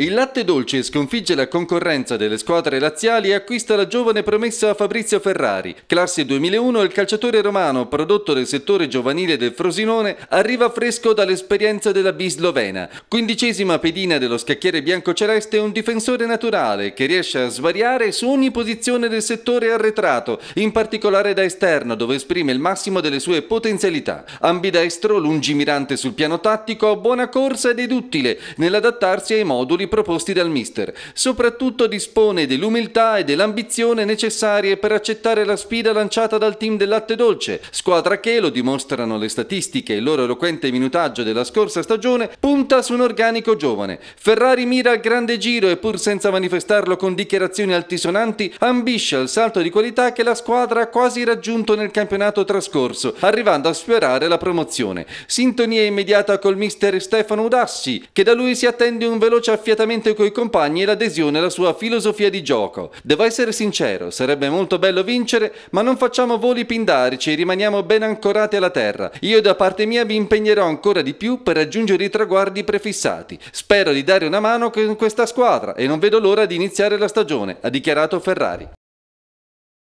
Il latte dolce sconfigge la concorrenza delle squadre laziali e acquista la giovane promessa Fabrizio Ferrari. Classe 2001, il calciatore romano prodotto del settore giovanile del Frosinone arriva fresco dall'esperienza della B slovena. Quindicesima pedina dello scacchiere biancoceleste, un difensore naturale che riesce a svariare su ogni posizione del settore arretrato, in particolare da esterno dove esprime il massimo delle sue potenzialità. Ambidestro, lungimirante sul piano tattico, buona corsa ed è duttile nell'adattarsi ai moduli proposti dal mister. Soprattutto dispone dell'umiltà e dell'ambizione necessarie per accettare la sfida lanciata dal team del Latte Dolce, squadra che, lo dimostrano le statistiche e il loro eloquente minutaggio della scorsa stagione, punta su un organico giovane. Ferrari mira al grande giro e pur senza manifestarlo con dichiarazioni altisonanti, ambisce al salto di qualità che la squadra ha quasi raggiunto nel campionato trascorso, arrivando a sfiorare la promozione. Sintonia immediata col mister Stefano Udassi, che da lui si attende un veloce affiatamento immediatamente coi compagni l'adesione alla sua filosofia di gioco. Devo essere sincero, sarebbe molto bello vincere, ma non facciamo voli pindarici e rimaniamo ben ancorati alla terra. Io da parte mia vi impegnerò ancora di più per raggiungere i traguardi prefissati. Spero di dare una mano con questa squadra e non vedo l'ora di iniziare la stagione, ha dichiarato Ferrari.